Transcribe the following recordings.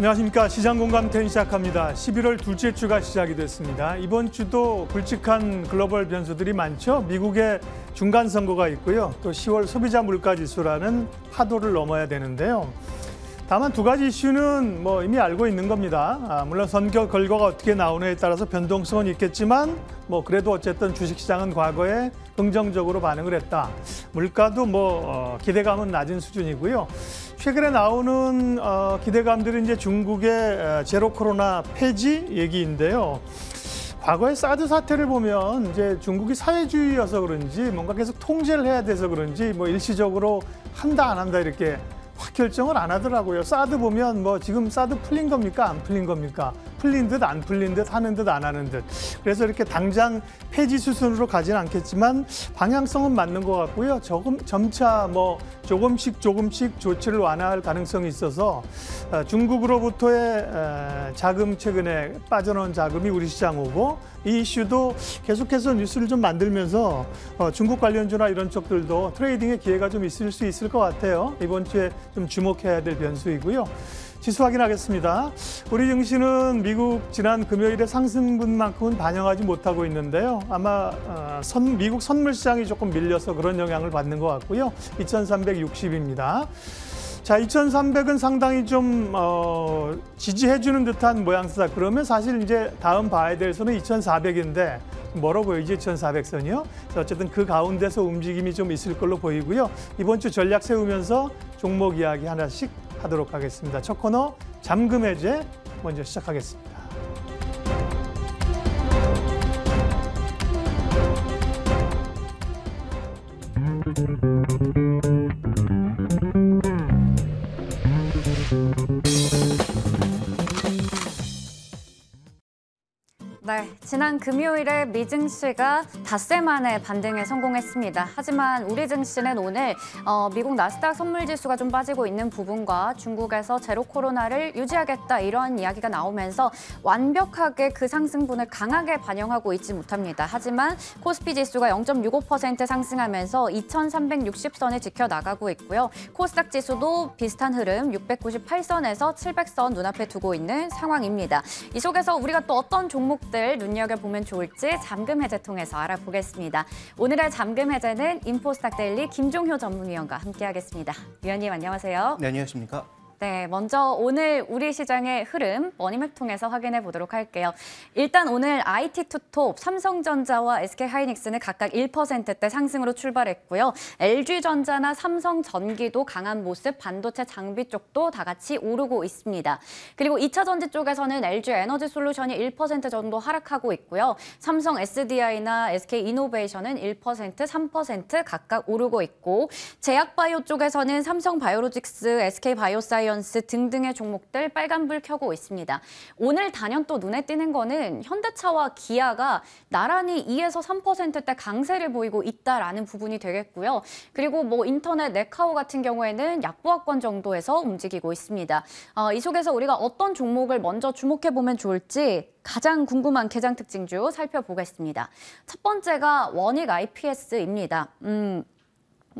안녕하십니까. 시장공감텐 시작합니다. 11월 둘째 주가 시작이 됐습니다. 이번 주도 굵직한 글로벌 변수들이 많죠. 미국의 중간 선거가 있고요. 또 10월 소비자 물가 지수라는 파도를 넘어야 되는데요. 다만 두 가지 이슈는 뭐 이미 알고 있는 겁니다. 아, 물론 선거 결과가 어떻게 나오느냐에 따라서 변동성은 있겠지만 뭐 그래도 어쨌든 주식시장은 과거에 긍정적으로 반응을 했다. 물가도 뭐 어, 기대감은 낮은 수준이고요. 최근에 나오는 어, 기대감들은 이제 중국의 어, 제로 코로나 폐지 얘기인데요. 과거의 사드 사태를 보면 이제 중국이 사회주의여서 그런지 뭔가 계속 통제를 해야 돼서 그런지 뭐 일시적으로 한다 안 한다 이렇게 확 결정을 안 하더라고요. 사드 보면 뭐 지금 사드 풀린 겁니까 안 풀린 겁니까? 풀린 듯 안 풀린 듯 하는 듯 안 하는 듯 그래서 이렇게 당장 폐지 수순으로 가지는 않겠지만 방향성은 맞는 것 같고요. 조금 점차 뭐 조금씩 조금씩 조치를 완화할 가능성이 있어서 어, 중국으로부터의 어, 자금 최근에 빠져나온 자금이 우리 시장 오고 이 이슈도 계속해서 뉴스를 좀 만들면서 어, 중국 관련주나 이런 쪽들도 트레이딩의 기회가 좀 있을 수 있을 것 같아요. 이번 주에 좀 주목해야 될 변수이고요. 지수 확인하겠습니다. 우리 증시는 미국 지난 금요일에 상승분만큼은 반영하지 못하고 있는데요. 아마 어, 선, 미국 선물 시장이 조금 밀려서 그런 영향을 받는 것 같고요. 2360입니다. 자, 2,300은 상당히 좀 어, 지지해주는 듯한 모양새다. 그러면 사실 이제 다음 봐야 될 선은 2,400인데 뭐라고 보이지 2,400선이요. 어쨌든 그 가운데서 움직임이 좀 있을 걸로 보이고요. 이번 주 전략 세우면서 종목 이야기 하나씩 하도록 하겠습니다. 첫 코너 잠금 해제 먼저 시작하겠습니다. 네, 지난 금요일에 미증 씨가 닷새 만에 반등에 성공했습니다. 하지만 우리증 시는 오늘 어, 미국 나스닥 선물지수가 좀 빠지고 있는 부분과 중국에서 제로 코로나를 유지하겠다 이런 이야기가 나오면서 완벽하게 그 상승분을 강하게 반영하고 있지 못합니다. 하지만 코스피 지수가 0.65% 상승하면서 2,360선에 지켜나가고 있고요. 코스닥 지수도 비슷한 흐름 698선에서 700선 눈앞에 두고 있는 상황입니다. 이 속에서 우리가 또 어떤 종목들 점들 눈여겨보면 좋을지 잠금 해제 통해서 알아보겠습니다. 오늘의 잠금 해제는 인포스탁 데일리 김종효 전문위원과 함께하겠습니다. 위원님 안녕하세요. 네, 안녕하십니까. 네, 먼저 오늘 우리 시장의 흐름 머니맵 통해서 확인해 보도록 할게요. 일단 오늘 IT 투톱 삼성전자와 SK하이닉스는 각각 1%대 상승으로 출발했고요. LG전자나 삼성전기도 강한 모습, 반도체 장비 쪽도 다 같이 오르고 있습니다. 그리고 2차 전지 쪽에서는 LG 에너지 솔루션이 1% 정도 하락하고 있고요. 삼성 SDI나 SK 이노베이션은 1%, 3% 각각 오르고 있고 제약바이오 쪽에서는 삼성바이오로직스, SK바이오사이언 자이언스 등등의 종목들 빨간불 켜고 있습니다. 오늘 단연 또 눈에 띄는 거는 현대차와 기아가 나란히 2에서 3%대 강세를 보이고 있다라는 부분이 되겠고요. 그리고 뭐 인터넷 네카오 같은 경우에는 약보합권 정도에서 움직이고 있습니다. 어, 이 속에서 우리가 어떤 종목을 먼저 주목해 보면 좋을지 가장 궁금한 개장 특징주 살펴보겠습니다. 첫 번째가 원익 IPS입니다. 음.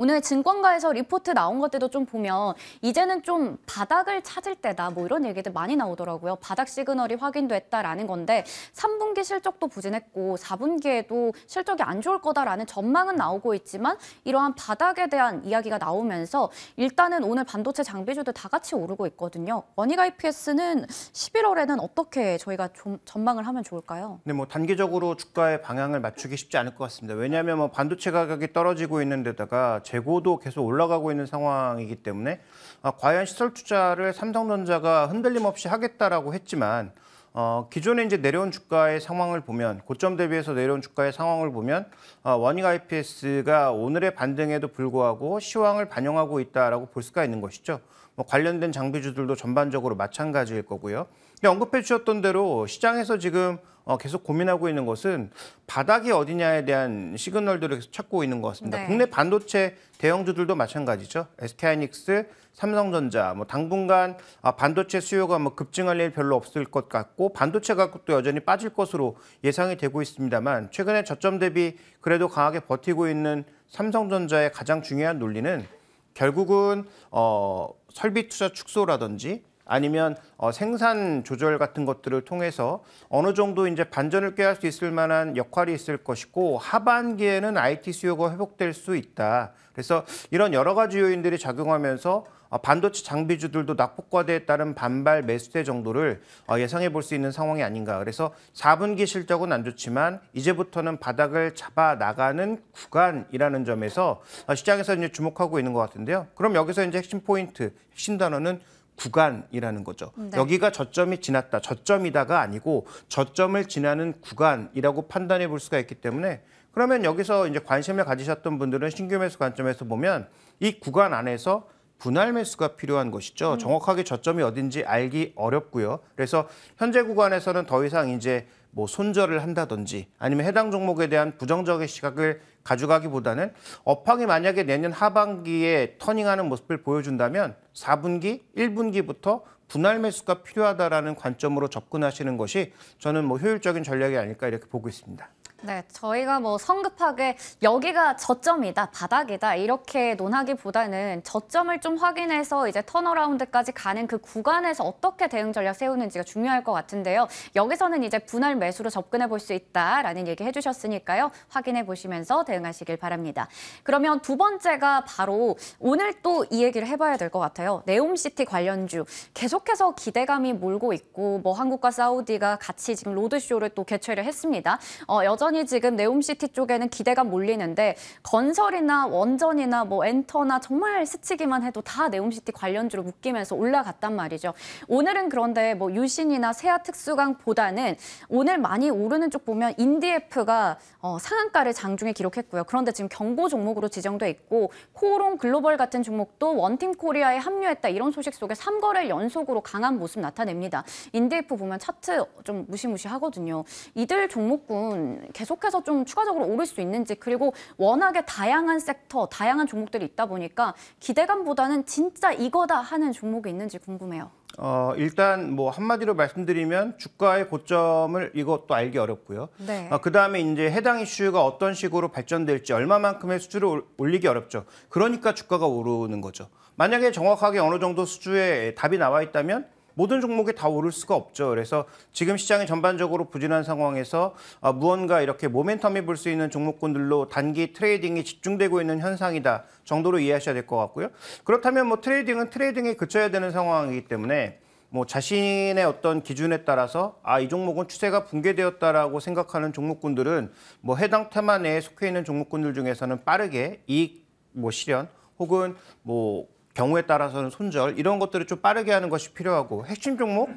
오늘 증권가에서 리포트 나온 것들도 좀 보면 이제는 좀 바닥을 찾을 때다 뭐 이런 얘기들 많이 나오더라고요. 바닥 시그널이 확인됐다라는 건데 3분기 실적도 부진했고 4분기에도 실적이 안 좋을 거다라는 전망은 나오고 있지만 이러한 바닥에 대한 이야기가 나오면서 일단은 오늘 반도체 장비주도다 같이 오르고 있거든요. 원희가 EPS는 11월에는 어떻게 저희가 좀 전망을 하면 좋을까요? 네, 뭐 단기적으로 주가의 방향을 맞추기 쉽지 않을 것 같습니다. 왜냐하면 뭐 반도체 가격이 떨어지고 있는 데다가 재고도 계속 올라가고 있는 상황이기 때문에 아, 과연 시설 투자를 삼성전자가 흔들림 없이 하겠다라고 했지만 어, 기존에 이제 내려온 주가의 상황을 보면 고점 대비해서 내려온 주가의 상황을 보면 어, 원익 IPS가 오늘의 반등에도 불구하고 시황을 반영하고 있다라고 볼 수가 있는 것이죠. 뭐 관련된 장비주들도 전반적으로 마찬가지일 거고요. 언급해 주셨던 대로 시장에서 지금 어, 계속 고민하고 있는 것은 바닥이 어디냐에 대한 시그널들을 계속 찾고 있는 것 같습니다. 네. 국내 반도체 대형주들도 마찬가지죠. SK하이닉스, 삼성전자, 뭐 당분간 아, 반도체 수요가 뭐 급증할 일 별로 없을 것 같고 반도체 가격도 여전히 빠질 것으로 예상이 되고 있습니다만 최근에 저점 대비 그래도 강하게 버티고 있는 삼성전자의 가장 중요한 논리는 결국은 어, 설비 투자 축소라든지 아니면 어, 생산 조절 같은 것들을 통해서 어느 정도 이제 반전을 꾀할 수 있을 만한 역할이 있을 것이고 하반기에는 IT 수요가 회복될 수 있다. 그래서 이런 여러 가지 요인들이 작용하면서 어, 반도체 장비주들도 낙폭과대에 따른 반발 매수세 정도를 어, 예상해 볼 수 있는 상황이 아닌가. 그래서 4분기 실적은 안 좋지만 이제부터는 바닥을 잡아 나가는 구간이라는 점에서 어, 시장에서 이제 주목하고 있는 것 같은데요. 그럼 여기서 이제 핵심 포인트, 핵심 단어는 구간이라는 거죠. 네. 여기가 저점이 지났다, 저점이다가 아니고 저점을 지나는 구간이라고 판단해 볼 수가 있기 때문에 그러면 여기서 이제 관심을 가지셨던 분들은 신규 매수 관점에서 보면 이 구간 안에서 분할 매수가 필요한 것이죠. 음. 정확하게 저점이 어딘지 알기 어렵고요. 그래서 현재 구간에서는 더 이상 이제 뭐 손절을 한다든지 아니면 해당 종목에 대한 부정적인 시각을 가져가기보다는 업황이 만약에 내년 하반기에 터닝하는 모습을 보여준다면 4분기, 1분기부터 분할 매수가 필요하다라는 관점으로 접근하시는 것이 저는 뭐 효율적인 전략이 아닐까 이렇게 보고 있습니다. 네, 저희가 뭐 성급하게 여기가 저점이다, 바닥이다 이렇게 논하기보다는 저점을 좀 확인해서 이제 턴어라운드까지 가는 그 구간에서 어떻게 대응 전략 세우는지가 중요할 것 같은데요. 여기서는 이제 분할 매수로 접근해 볼 수 있다라는 얘기 해주셨으니까요. 확인해 보시면서 대응하시길 바랍니다. 그러면 두 번째가 바로 오늘 또 이 얘기를 해봐야 될 것 같아요. 네옴시티 관련주 계속해서 기대감이 몰고 있고 뭐 한국과 사우디가 같이 지금 로드쇼를 또 개최를 했습니다. 어, 여전 여전히 지금 네옴시티 쪽에는 기대가 몰리는데 건설이나 원전이나 뭐 엔터나 정말 스치기만 해도 다 네옴시티 관련주로 묶이면서 올라갔단 말이죠. 오늘은 그런데 뭐 유신이나 세아 특수강보다는 오늘 많이 오르는 쪽 보면 인디에프가 어, 상한가를 장중에 기록했고요. 그런데 지금 경고 종목으로 지정돼 있고 코오롱 글로벌 같은 종목도 원팀 코리아에 합류했다 이런 소식 속에 3거래 연속으로 강한 모습 나타냅니다. 인디에프 보면 차트 좀 무시무시하거든요. 이들 종목군 계속해서 좀 추가적으로 오를 수 있는지 그리고 워낙에 다양한 섹터, 다양한 종목들이 있다 보니까 기대감보다는 진짜 이거다 하는 종목이 있는지 궁금해요. 어, 일단 뭐 한마디로 말씀드리면 주가의 고점을 이것도 알기 어렵고요. 네. 어, 그다음에 이제 해당 이슈가 어떤 식으로 발전될지 얼마만큼의 수주를 올리기 어렵죠. 그러니까 주가가 오르는 거죠. 만약에 정확하게 어느 정도 수주에 답이 나와 있다면 모든 종목이 다 오를 수가 없죠. 그래서 지금 시장이 전반적으로 부진한 상황에서 아, 무언가 이렇게 모멘텀이 볼 수 있는 종목군들로 단기 트레이딩이 집중되고 있는 현상이다 정도로 이해하셔야 될 것 같고요. 그렇다면 뭐 트레이딩은 트레이딩에 그쳐야 되는 상황이기 때문에 뭐 자신의 어떤 기준에 따라서 아 이 종목은 추세가 붕괴되었다라고 생각하는 종목군들은 뭐 해당 테마 내에 속해 있는 종목군들 중에서는 빠르게 이익 뭐 실현 혹은 뭐 경우에 따라서는 손절 이런 것들을 좀 빠르게 하는 것이 필요하고 핵심 종목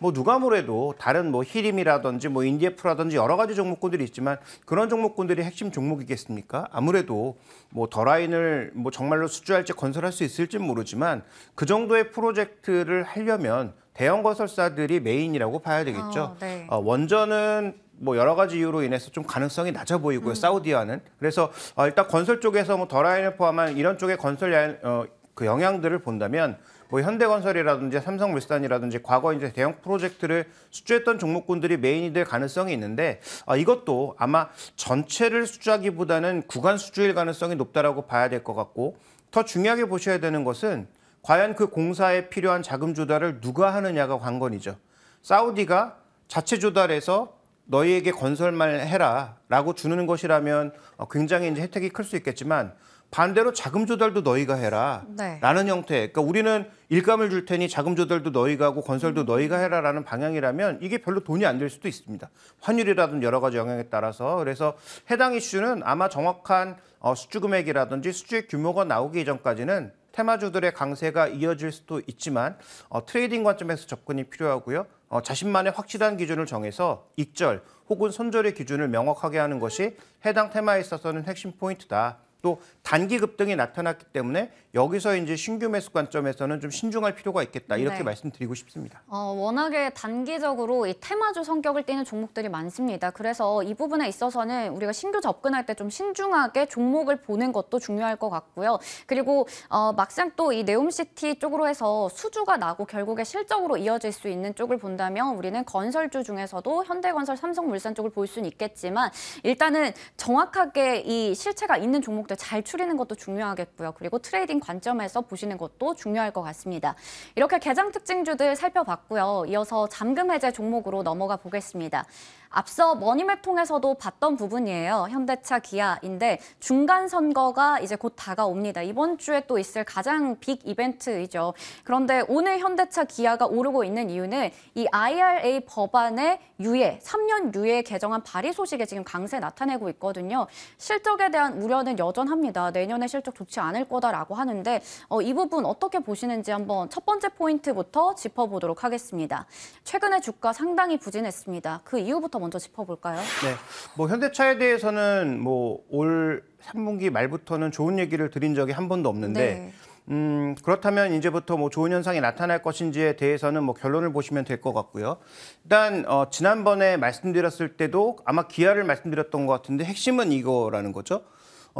뭐 누가 뭐래도 다른 뭐 히림이라든지 뭐 인디에프라든지 여러 가지 종목군들이 있지만 그런 종목군들이 핵심 종목이겠습니까? 아무래도 뭐더 라인을 뭐 정말로 수주할지 건설할 수 있을지 모르지만 그 정도의 프로젝트를 하려면 대형 건설사들이 메인이라고 봐야 되겠죠. 어, 네. 어, 원전은 뭐 여러 가지 이유로 인해서 좀 가능성이 낮아 보이고요. 음. 사우디와는 그래서 어, 일단 건설 쪽에서 뭐 더라인을 포함한 이런 쪽의 건설 어, 그 영향들을 본다면 뭐 현대건설이라든지 삼성물산이라든지 과거 이제 대형 프로젝트를 수주했던 종목군들이 메인이 될 가능성이 있는데 아, 이것도 아마 전체를 수주하기보다는 구간 수주일 가능성이 높다라고 봐야 될 것 같고 더 중요하게 보셔야 되는 것은 과연 그 공사에 필요한 자금 조달을 누가 하느냐가 관건이죠. 사우디가 자체 조달해서 너희에게 건설만 해라 라고 주는 것이라면 어, 굉장히 이제 혜택이 클 수 있겠지만 반대로 자금 조달도 너희가 해라. 네. 라는 형태. 그러니까 우리는 일감을 줄 테니 자금 조달도 너희가 하고 건설도 음. 너희가 해라라는 방향이라면 이게 별로 돈이 안 될 수도 있습니다. 환율이라든 여러 가지 영향에 따라서 그래서 해당 이슈는 아마 정확한 어, 수주 금액이라든지 수주의 규모가 나오기 이전까지는 테마주들의 강세가 이어질 수도 있지만 어, 트레이딩 관점에서 접근이 필요하고요. 어, 자신만의 확실한 기준을 정해서 익절 혹은 손절의 기준을 명확하게 하는 것이 해당 테마에 있어서는 핵심 포인트다. 또 단기 급등이 나타났기 때문에 여기서 이제 신규 매수 관점에서는 좀 신중할 필요가 있겠다 이렇게 네. 말씀드리고 싶습니다. 어, 워낙에 단기적으로 이 테마주 성격을 띠는 종목들이 많습니다. 그래서 이 부분에 있어서는 우리가 신규 접근할 때 좀 신중하게 종목을 보는 것도 중요할 것 같고요. 그리고 어, 막상 또 이 네옴시티 쪽으로 해서 수주가 나고 결국에 실적으로 이어질 수 있는 쪽을 본다면 우리는 건설주 중에서도 현대건설, 삼성물산 쪽을 볼 수는 있겠지만 일단은 정확하게 이 실체가 있는 종목들 잘 추리는 것도 중요하겠고요. 그리고 트레이딩 관점에서 보시는 것도 중요할 것 같습니다. 이렇게 개장 특징주들 살펴봤고요. 이어서 잠금 해제 종목으로 넘어가 보겠습니다. 앞서 머니맵 통해서도 봤던 부분이에요. 현대차 기아인데 중간 선거가 이제 곧 다가옵니다. 이번 주에 또 있을 가장 빅 이벤트이죠. 그런데 오늘 현대차 기아가 오르고 있는 이유는 이 IRA 법안의 유예, 3년 유예 개정안 발의 소식에 지금 강세 나타내고 있거든요. 실적에 대한 우려는 여전합니다. 내년에 실적 좋지 않을 거다라고 하는 하는데 어, 이 부분 어떻게 보시는지 한번 첫 번째 포인트부터 짚어보도록 하겠습니다. 최근에 주가 상당히 부진했습니다. 그이후부터 먼저 짚어볼까요? 네, 뭐 현대차에 대해서는 뭐 올 3분기 말부터는 좋은 얘기를 드린 적이 한 번도 없는데 네. 음, 그렇다면 이제부터 뭐 좋은 현상이 나타날 것인지에 대해서는 뭐 결론을 보시면 될 것 같고요. 일단 어, 지난번에 말씀드렸을 때도 아마 기아를 말씀드렸던 것 같은데 핵심은 이거라는 거죠.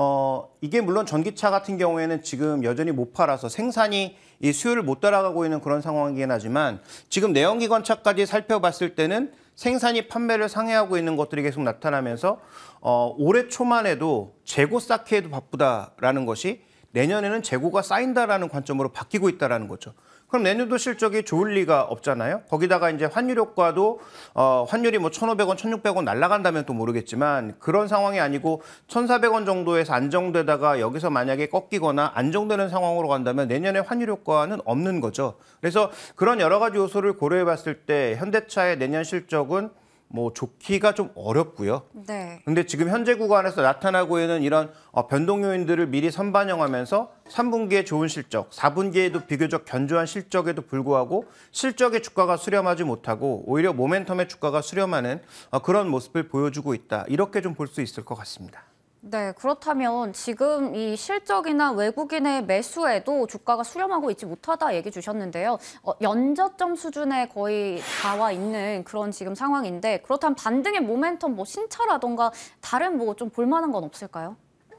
어, 이게 물론 전기차 같은 경우에는 지금 여전히 못 팔아서 생산이 이 수요를 못 따라가고 있는 그런 상황이긴 하지만 지금 내연기관차까지 살펴봤을 때는 생산이 판매를 상회하고 있는 것들이 계속 나타나면서 어, 올해 초만 해도 재고 쌓기에도 바쁘다라는 것이 내년에는 재고가 쌓인다라는 관점으로 바뀌고 있다라는 거죠. 그럼 내년도 실적이 좋을 리가 없잖아요. 거기다가 이제 환율 효과도 어, 환율이 뭐 1,500원, 1,600원 날라간다면 또 모르겠지만 그런 상황이 아니고 1,400원 정도에서 안정되다가 여기서 만약에 꺾이거나 안정되는 상황으로 간다면 내년에 환율 효과는 없는 거죠. 그래서 그런 여러 가지 요소를 고려해 봤을 때 현대차의 내년 실적은 뭐 좋기가 좀 어렵고요. 네. 근데 지금 현재 구간에서 나타나고 있는 이런 어, 변동 요인들을 미리 선반영하면서 3분기에 좋은 실적, 4분기에도 비교적 견조한 실적에도 불구하고 실적의 주가가 수렴하지 못하고 오히려 모멘텀의 주가가 수렴하는 어, 그런 모습을 보여주고 있다. 이렇게 좀 볼 수 있을 것 같습니다. 네, 그렇다면 지금 이 실적이나 외국인의 매수에도 주가가 수렴하고 있지 못하다 얘기 주셨는데요. 어, 연저점 수준에 거의 다와 있는 그런 지금 상황인데 그렇다면 반등의 모멘텀 뭐 신차라던가 다른 뭐 좀 볼만한 건 없을까요?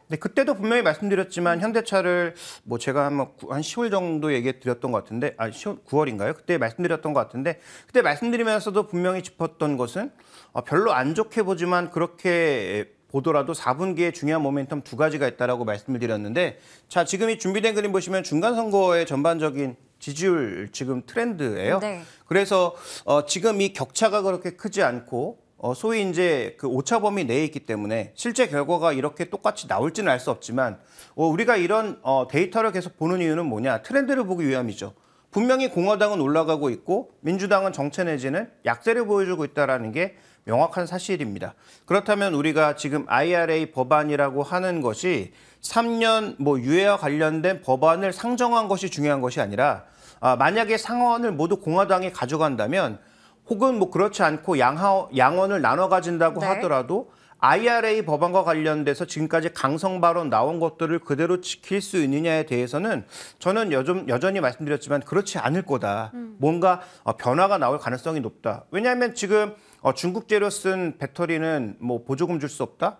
네, 그때도 분명히 말씀드렸지만 현대차를 뭐 제가 한 10월 정도 얘기해 드렸던 것 같은데 아 9월인가요? 그때 말씀드렸던 것 같은데 그때 말씀드리면서도 분명히 짚었던 것은 어, 별로 안 좋게 보지만 그렇게 보더라도 4분기에 중요한 모멘텀 두 가지가 있다라고 말씀을 드렸는데 자 지금 이 준비된 그림 보시면 중간 선거의 전반적인 지지율 지금 트렌드예요. 네. 그래서 어, 지금 이 격차가 그렇게 크지 않고 어, 소위 이제 그 오차 범위 내에 있기 때문에 실제 결과가 이렇게 똑같이 나올지는 알 수 없지만 어, 우리가 이런 어, 데이터를 계속 보는 이유는 뭐냐 트렌드를 보기 위함이죠. 분명히 공화당은 올라가고 있고 민주당은 정체 내지는 약세를 보여주고 있다라는 게 명확한 사실입니다. 그렇다면 우리가 지금 IRA 법안이라고 하는 것이 3년 뭐 유예와 관련된 법안을 상정한 것이 중요한 것이 아니라 아, 만약에 상원을 모두 공화당이 가져간다면 혹은 뭐 그렇지 않고 양하, 양원을 나눠 가진다고 네. 하더라도 IRA 법안과 관련돼서 지금까지 강성 발언 나온 것들을 그대로 지킬 수 있느냐에 대해서는 저는 여전, 여전히 말씀드렸지만 그렇지 않을 거다. 음. 뭔가 어, 변화가 나올 가능성이 높다. 왜냐하면 지금 어, 중국 재료 쓴 배터리는 뭐 보조금 줄 수 없다?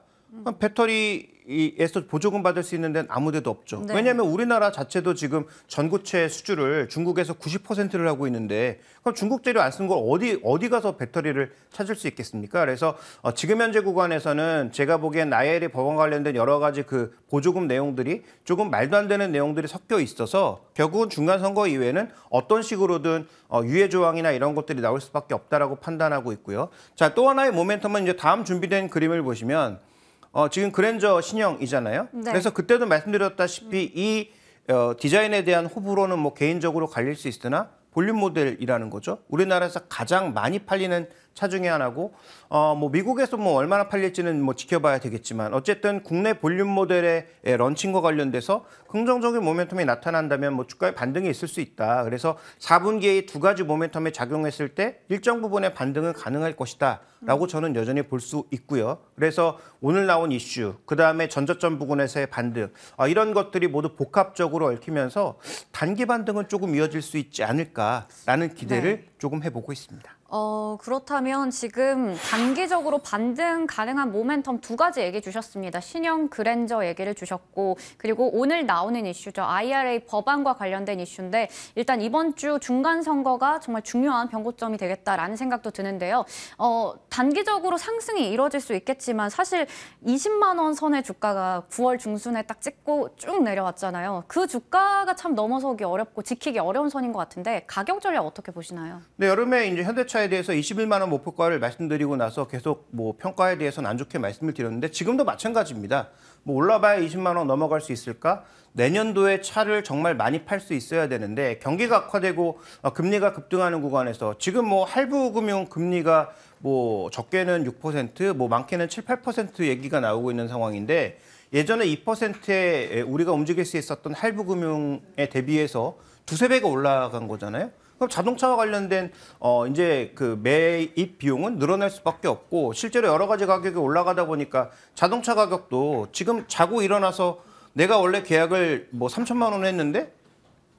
배터리에서 보조금 받을 수 있는 데는 아무 데도 없죠. 네. 왜냐하면 우리나라 자체도 지금 전구체 수주를 중국에서 90%를 하고 있는데 그럼 중국 재료 안쓴 걸 어디 어디 가서 배터리를 찾을 수 있겠습니까? 그래서 어, 지금 현재 구간에서는 제가 보기엔 나엘이 법원 관련된 여러 가지 그 보조금 내용들이 조금 말도 안 되는 내용들이 섞여 있어서 결국은 중간 선거 이외에는 어떤 식으로든 어, 유예 조항이나 이런 것들이 나올 수밖에 없다라고 판단하고 있고요. 자 또 하나의 모멘텀은 이제 다음 준비된 그림을 보시면. 어, 지금 그랜저 신형이잖아요. 네. 그래서 그때도 말씀드렸다시피 이 어, 디자인에 대한 호불호는 뭐 개인적으로 갈릴 수 있으나 볼륨 모델이라는 거죠. 우리나라에서 가장 많이 팔리는 차 중에 하나고 어 뭐 미국에서 뭐 얼마나 팔릴지는 뭐 지켜봐야 되겠지만 어쨌든 국내 볼륨 모델의 런칭과 관련돼서 긍정적인 모멘텀이 나타난다면 뭐 주가의 반등이 있을 수 있다. 그래서 4분기에 두 가지 모멘텀에 작용했을 때 일정 부분의 반등은 가능할 것이다. 라고 음. 저는 여전히 볼 수 있고요. 그래서 오늘 나온 이슈, 그다음에 전저점 부근에서의 반등 아, 이런 것들이 모두 복합적으로 얽히면서 단기 반등은 조금 이어질 수 있지 않을까라는 기대를 네. 조금 해보고 있습니다. 어, 그렇다면 지금 단기적으로 반등 가능한 모멘텀 두 가지 얘기 주셨습니다. 신형 그랜저 얘기를 주셨고 그리고 오늘 나오는 이슈죠. IRA 법안과 관련된 이슈인데 일단 이번 주 중간 선거가 정말 중요한 변고점이 되겠다라는 생각도 드는데요. 어, 단기적으로 상승이 이뤄질 수 있겠지만 사실 20만 원 선의 주가가 9월 중순에 딱 찍고 쭉 내려왔잖아요. 그 주가가 참 넘어서기 어렵고 지키기 어려운 선인 것 같은데 가격 전략 어떻게 보시나요? 네, 여름에 이제 현대차 자동에 대해서 21만 원 목표가를 말씀드리고 나서 계속 뭐 평가에 대해서는 안 좋게 말씀을 드렸는데 지금도 마찬가지입니다. 뭐 올라봐야 20만 원 넘어갈 수 있을까? 내년도에 차를 정말 많이 팔 수 있어야 되는데 경기가 악화되고 어, 금리가 급등하는 구간에서 지금 뭐 할부 금융 금리가 뭐 적게는 6%, 뭐 많게는 7, 8% 얘기가 나오고 있는 상황인데 예전에 2%에 우리가 움직일 수 있었던 할부 금융에 대비해서 두세 배가 올라간 거잖아요. 그럼 자동차와 관련된 어 이제 그 매입 비용은 늘어날 수밖에 없고 실제로 여러 가지 가격이 올라가다 보니까 자동차 가격도 지금 자고 일어나서 내가 원래 계약을 뭐 3천만 원 했는데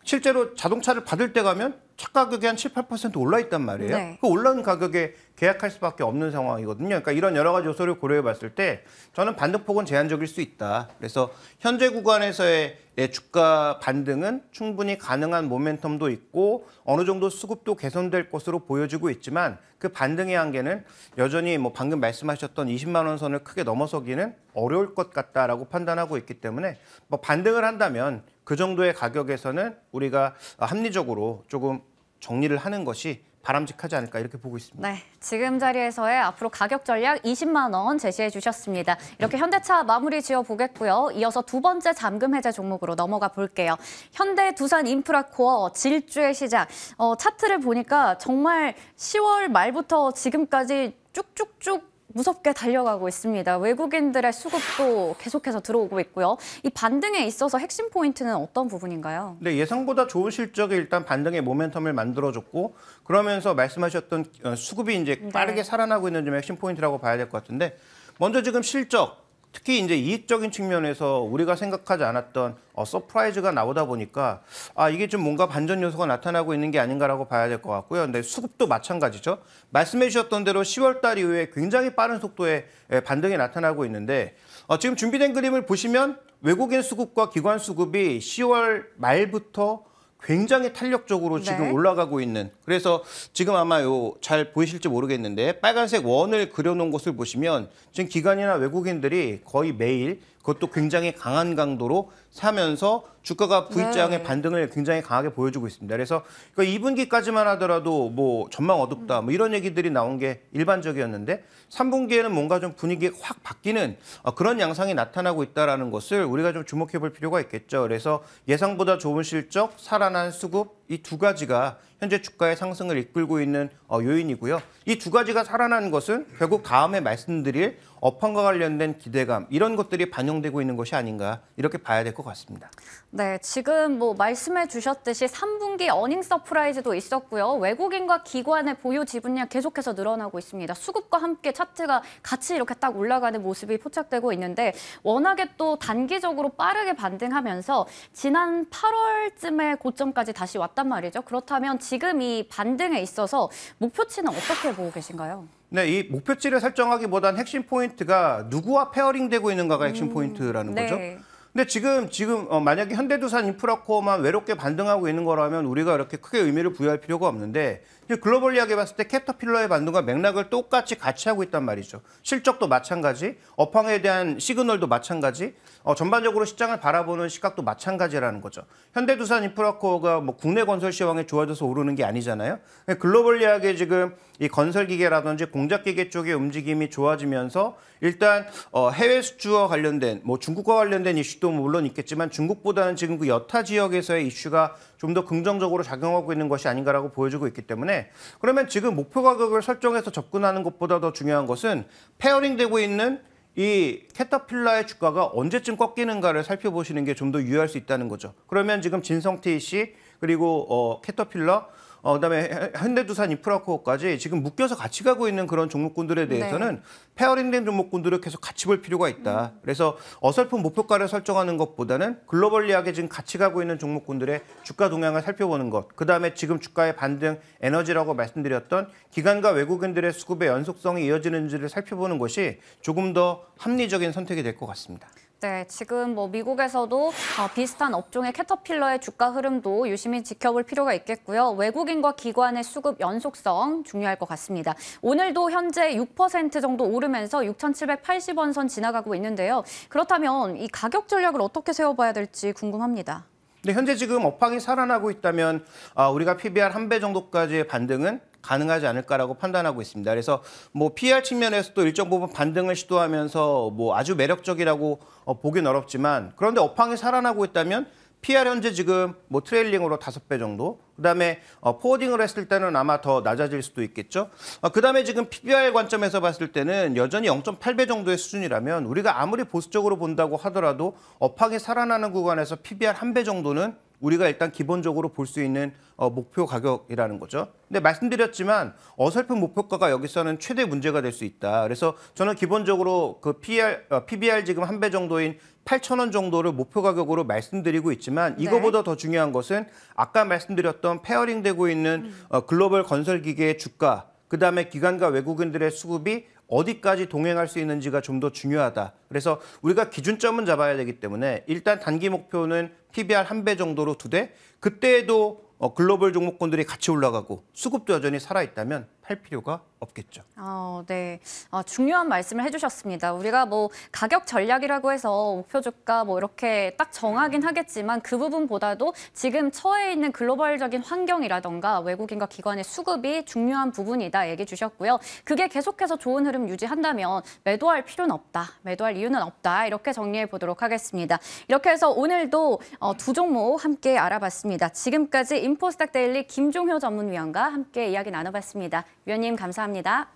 실제로 자동차를 받을 때 가면 차 가격이 한 7, 8% 올라 있단 말이에요. 네. 그 올라온 가격에 계약할 수밖에 없는 상황이거든요. 그러니까 이런 여러 가지 요소를 고려해 봤을 때 저는 반등폭은 제한적일 수 있다. 그래서 현재 구간에서의 주가 반등은 충분히 가능한 모멘텀도 있고 어느 정도 수급도 개선될 것으로 보여지고 있지만 그 반등의 한계는 여전히 뭐 방금 말씀하셨던 20만 원 선을 크게 넘어서기는 어려울 것 같다라고 판단하고 있기 때문에 뭐 반등을 한다면 그 정도의 가격에서는 우리가 합리적으로 조금 정리를 하는 것이 바람직하지 않을까 이렇게 보고 있습니다. 네, 지금 자리에서의 앞으로 가격 전략 20만 원 제시해 주셨습니다. 이렇게 현대차 마무리 지어 보겠고요. 이어서 두 번째 잠금 해제 종목으로 넘어가 볼게요. 현대 두산 인프라코어 질주의 시작. 어, 차트를 보니까 정말 10월 말부터 지금까지 쭉쭉쭉 무섭게 달려가고 있습니다. 외국인들의 수급도 계속해서 들어오고 있고요. 이 반등에 있어서 핵심 포인트는 어떤 부분인가요? 네, 예상보다 좋은 실적이 일단 반등의 모멘텀을 만들어줬고 그러면서 말씀하셨던 어, 수급이 이제 네. 빠르게 네. 살아나고 있는 점 핵심 포인트라고 봐야 될 것 같은데 먼저 지금 실적 특히 이제 이익적인 측면에서 우리가 생각하지 않았던 어, 서프라이즈가 나오다 보니까 아 이게 좀 뭔가 반전 요소가 나타나고 있는 게 아닌가라고 봐야 될 것 같고요. 근데 수급도 마찬가지죠. 말씀해 주셨던 대로 10월 달 이후에 굉장히 빠른 속도의 예, 반등이 나타나고 있는데 어, 지금 준비된 그림을 보시면 외국인 수급과 기관 수급이 10월 말부터 굉장히 탄력적으로 네. 지금 올라가고 있는 그래서 지금 아마 요 잘 보이실지 모르겠는데 빨간색 원을 그려놓은 곳을 보시면 지금 기관이나 외국인들이 거의 매일 그것도 굉장히 강한 강도로 사면서 주가가 v 자형의 네. 반등을 굉장히 강하게 보여주고 있습니다. 그래서 그러니까 2분기까지만 하더라도 뭐 전망 어둡다 뭐 이런 얘기들이 나온 게 일반적이었는데 3분기에는 뭔가 좀 분위기 확 바뀌는 어, 그런 양상이 나타나고 있다라는 것을 우리가 좀 주목해 볼 필요가 있겠죠. 그래서 예상보다 좋은 실적, 살아난 수급 이 두 가지가 현재 주가의 상승을 이끌고 있는 어, 요인이고요. 이 두 가지가 살아난 것은 결국 다음에 말씀드릴 업황과 관련된 기대감 이런 것들이 반영되고 있는 것이 아닌가 이렇게 봐야 될것 같습니다. 것 같습니다. 네, 지금 뭐 말씀해 주셨듯이 3분기 어닝 서프라이즈도 있었고요. 외국인과 기관의 보유 지분량 계속해서 늘어나고 있습니다. 수급과 함께 차트가 같이 이렇게 딱 올라가는 모습이 포착되고 있는데 워낙에 또 단기적으로 빠르게 반등하면서 지난 8월쯤에 고점까지 다시 왔단 말이죠. 그렇다면 지금 이 반등에 있어서 목표치는 어떻게 보고 계신가요? 네, 이 목표치를 설정하기보단 핵심 포인트가 누구와 페어링되고 있는가가 핵심 음, 포인트라는 네. 거죠. 근데 지금 지금 어, 만약에 현대두산 인프라코어만 외롭게 반등하고 있는 거라면 우리가 이렇게 크게 의미를 부여할 필요가 없는데 글로벌리하게 봤을 때 캐터필러의 반등과 맥락을 똑같이 같이 하고 있단 말이죠. 실적도 마찬가지, 업황에 대한 시그널도 마찬가지. 어, 전반적으로 시장을 바라보는 시각도 마찬가지라는 거죠. 현대두산 인프라코어가 뭐 국내 건설 시황에 좋아져서 오르는 게 아니잖아요. 네, 글로벌리하게 지금 이 건설 기계라든지 공작 기계 쪽의 움직임이 좋아지면서 일단 어, 해외 수주와 관련된 뭐 중국과 관련된 이슈도 물론 있겠지만 중국보다는 지금 그 여타 지역에서의 이슈가 좀 더 긍정적으로 작용하고 있는 것이 아닌가라고 보여주고 있기 때문에 그러면 지금 목표 가격을 설정해서 접근하는 것보다 더 중요한 것은 페어링되고 있는 이 캐터필라의 주가가 언제쯤 꺾이는가를 살펴보시는 게 좀 더 유효할 수 있다는 거죠. 그러면 지금 진성태 씨 그리고 어, 캐터필러 어, 그다음에 현대두산 인프라코어까지 지금 묶여서 같이 가고 있는 그런 종목군들에 네. 대해서는 네. 페어링된 종목군들을 계속 같이 볼 필요가 있다. 음. 그래서 어설픈 목표가를 설정하는 것보다는 글로벌리하게 지금 같이 가고 있는 종목군들의 주가 동향을 살펴보는 것. 그다음에 지금 주가의 반등 에너지라고 말씀드렸던 기관과 외국인들의 수급의 연속성이 이어지는지를 살펴보는 것이 조금 더 합리적인 선택이 될 것 같습니다. 네, 지금 뭐 미국에서도 어, 비슷한 업종의 캐터필러의 주가 흐름도 유심히 지켜볼 필요가 있겠고요. 외국인과 기관의 수급 연속성 중요할 것 같습니다. 오늘도 현재 6% 정도 오르면서 6,780원 선 지나가고 있는데요. 그렇다면 이 가격 전략을 어떻게 세워봐야 될지 궁금합니다. 근 네, 현재 지금 업황이 살아나고 있다면 아, 우리가 PBR 한 배 정도까지의 반등은 가능하지 않을까라고 판단하고 있습니다. 그래서 뭐 PR 측면에서도 일정 부분 반등을 시도하면서 뭐 아주 매력적이라고 어, 보긴 어렵지만 그런데 업황이 살아나고 있다면 PR 현재 지금 뭐 트레일링으로 다섯 배 정도 그다음에 어, 포워딩을 했을 때는 아마 더 낮아질 수도 있겠죠. 어, 그다음에 지금 PBR 관점에서 봤을 때는 여전히 0.8배 정도의 수준이라면 우리가 아무리 보수적으로 본다고 하더라도 업황이 살아나는 구간에서 PBR 한 배 정도는 우리가 일단 기본적으로 볼 수 있는 어, 목표 가격이라는 거죠. 근데 말씀드렸지만 어설픈 목표가가 여기서는 최대 문제가 될 수 있다. 그래서 저는 기본적으로 그 PR, 어, PBR 지금 한 배 정도인 8,000원 정도를 목표 가격으로 말씀드리고 있지만 네. 이거보다 더 중요한 것은 아까 말씀드렸던 페어링되고 있는 음. 어, 글로벌 건설 기계의 주가 그다음에 기관과 외국인들의 수급이 어디까지 동행할 수 있는지가 좀 더 중요하다. 그래서 우리가 기준점은 잡아야 되기 때문에 일단 단기 목표는 PBR 한 배 정도로 두 대. 그때에도 어, 글로벌 종목권들이 같이 올라가고 수급도 여전히 살아있다면 할 필요가 없겠죠. 어, 네. 아, 중요한 말씀을 해주셨습니다. 우리가 뭐 가격 전략이라고 해서 목표 주가 뭐 이렇게 딱 정하긴 하겠지만 그 부분보다도 지금 처해 있는 글로벌적인 환경이라던가 외국인과 기관의 수급이 중요한 부분이다 얘기 주셨고요. 그게 계속해서 좋은 흐름 유지한다면 매도할 필요는 없다. 매도할 이유는 없다. 이렇게 정리해 보도록 하겠습니다. 이렇게 해서 오늘도 어, 두 종목 함께 알아봤습니다. 지금까지 인포스닥 데일리 김종효 전문위원과 함께 이야기 나눠봤습니다. 위원님 감사합니다.